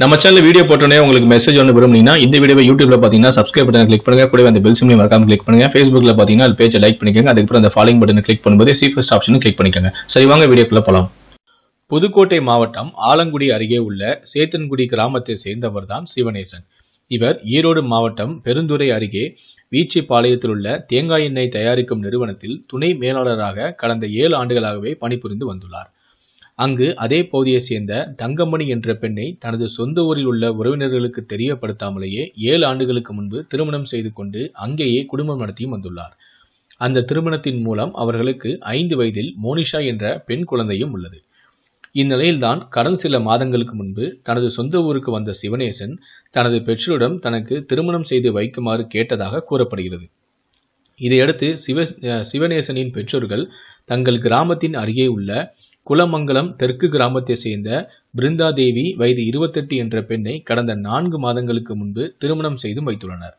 நம்ம channel video போட்டோன்னே உங்களுக்கு மெசேஜ் ஒன்று விரும்புனீங்கன்னா இந்த வீடியோ யூடியூப்ல பார்த்தீங்கன்னா சப்ஸ்கிரைப் பட்டன் கிளிக் பண்ணுங்க கூட அந்த பெல் சிம்லையும் மறக்காம கிளிக் பண்ணுங்க ஃபேஸ்புக்ல பார்த்தீங்கன்னா அது பேஜை லைக் பண்ணிக்கோங்க அதுக்கப்புறம் அந்த ஃபாலோ பட்டன் கிளிக் பண்ணும்போது சீஃபஸ்ட் ஆப்ஷன் கிளிக் பண்ணிக்கோங்க சரி வாங்க வீடியோக்குள்ள போகலாம் புதுக்கோட்டை மாவட்டம் ஆலங்குடி அருகே உள்ள சேத்தன்குடி கிராமத்தை சேர்ந்தவர் தான் சிவனேசன் இவர் ஈரோடு மாவட்டம் பெருந்துறை அருகே வீச்சிப்பாளையத்தில் உள்ள தேங்காய் எண்ணெய் தயாரிக்கும் நிறுவனத்தில் துணை மேலாளராக கடந்த ஏழு ஆண்டுகளாகவே பணிபுரிந்து வந்துள்ளார் அங்கு அதே பகுதியை சேர்ந்த தங்கமணி என்ற பெண்ணை தனது சொந்த ஊரில் உள்ள உறவினர்களுக்கு தெரியப்படுத்தாமலேயே ஏழு ஆண்டுகளுக்கு முன்பு திருமணம் செய்து கொண்டு அங்கேயே குடும்பம் நடத்தியும் வந்துள்ளார் அந்த திருமணத்தின் மூலம் அவர்களுக்கு ஐந்து வயதில் மோனிஷா என்ற பெண் குழந்தையும் உள்ளது இந்நிலையில்தான் கடன் சில மாதங்களுக்கு முன்பு தனது சொந்த ஊருக்கு வந்த சிவனேசன் தனது பெற்றோரிடம் தனக்கு திருமணம் செய்து வைக்குமாறு கேட்டதாக கூறப்படுகிறது இதையடுத்து சிவ சிவநேசனின் பெற்றோர்கள் தங்கள் கிராமத்தின் அருகே உள்ள குலமங்கலம் தெற்கு கிராமத்தை சேர்ந்த பிருந்தாதேவி வயது இருபத்தெட்டு என்ற பெண்ணை கடந்த நான்கு மாதங்களுக்கு முன்பு திருமணம் செய்து வைத்துள்ளனர்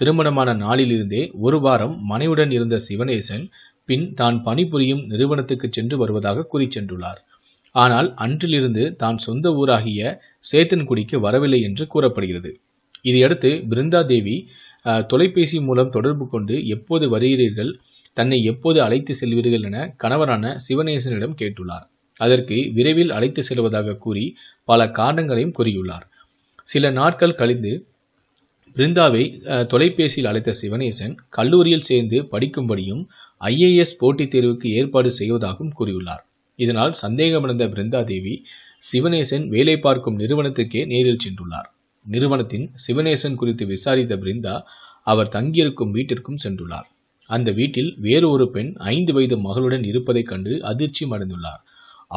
திருமணமான நாளிலிருந்தே ஒரு வாரம் மனைவுடன் இருந்த சிவனேசன் பின் தான் பணிபுரியும் நிறுவனத்துக்கு சென்று வருவதாக கூறி சென்றுள்ளார் ஆனால் அன்றிலிருந்து தான் சொந்த ஊராகிய சேத்தன்குடிக்கு வரவில்லை என்று கூறப்படுகிறது இதையடுத்து பிருந்தாதேவி தொலைபேசி மூலம் தொடர்பு கொண்டு எப்போது வருகிறீர்கள் தன்னை எப்போது அழைத்து செல்வீர்கள் என கணவரான சிவநேசனிடம் கேட்டுள்ளார் அதற்கு விரைவில் அழைத்து செல்வதாக கூறி பல காரணங்களையும் கூறியுள்ளார் சில நாட்கள் கழிந்து பிருந்தாவை தொலைபேசியில் அழைத்த சிவநேசன் கல்லூரியில் சேர்ந்து படிக்கும்படியும் ஐஏஎஸ் போட்டித் தேர்வுக்கு ஏற்பாடு செய்வதாகவும் கூறியுள்ளார் இதனால் சந்தேகமடைந்த பிருந்தா தேவி சிவநேசன் வேலை பார்க்கும் நிறுவனத்துக்கே நேரில் சென்றுள்ளார் நிறுவனத்தின் சிவநேசன் குறித்து விசாரித்த பிருந்தா அவர் தங்கியிருக்கும் வீட்டிற்கும் சென்றுள்ளார் அந்த வீட்டில் வேறு ஒரு பெண் ஐந்து வயது மகளுடன் இருப்பதைக் கண்டு அதிர்ச்சி அடைந்துள்ளார்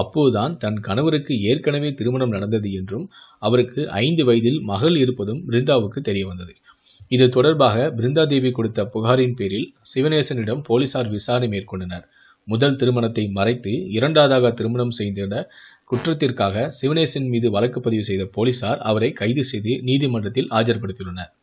அப்போதுதான் தன் கணவருக்கு ஏற்கனவே திருமணம் நடந்தது என்றும் அவருக்கு ஐந்து வயதில் மகள் இருப்பதும் பிருந்தாவுக்கு தெரிய வந்தது இது தொடர்பாக பிருந்தா தேவி கொடுத்த புகாரின் பேரில் சிவநேசனிடம் போலீசார் விசாரணை மேற்கொண்டனர் முதல் திருமணத்தை மறைத்து இரண்டாவதாக திருமணம் செய்திருந்த குற்றத்திற்காக சிவநேசன் மீது வழக்கு பதிவு செய்த போலீசார் அவரை கைது செய்து நீதிமன்றத்தில் ஆஜர்படுத்தியுள்ளனர்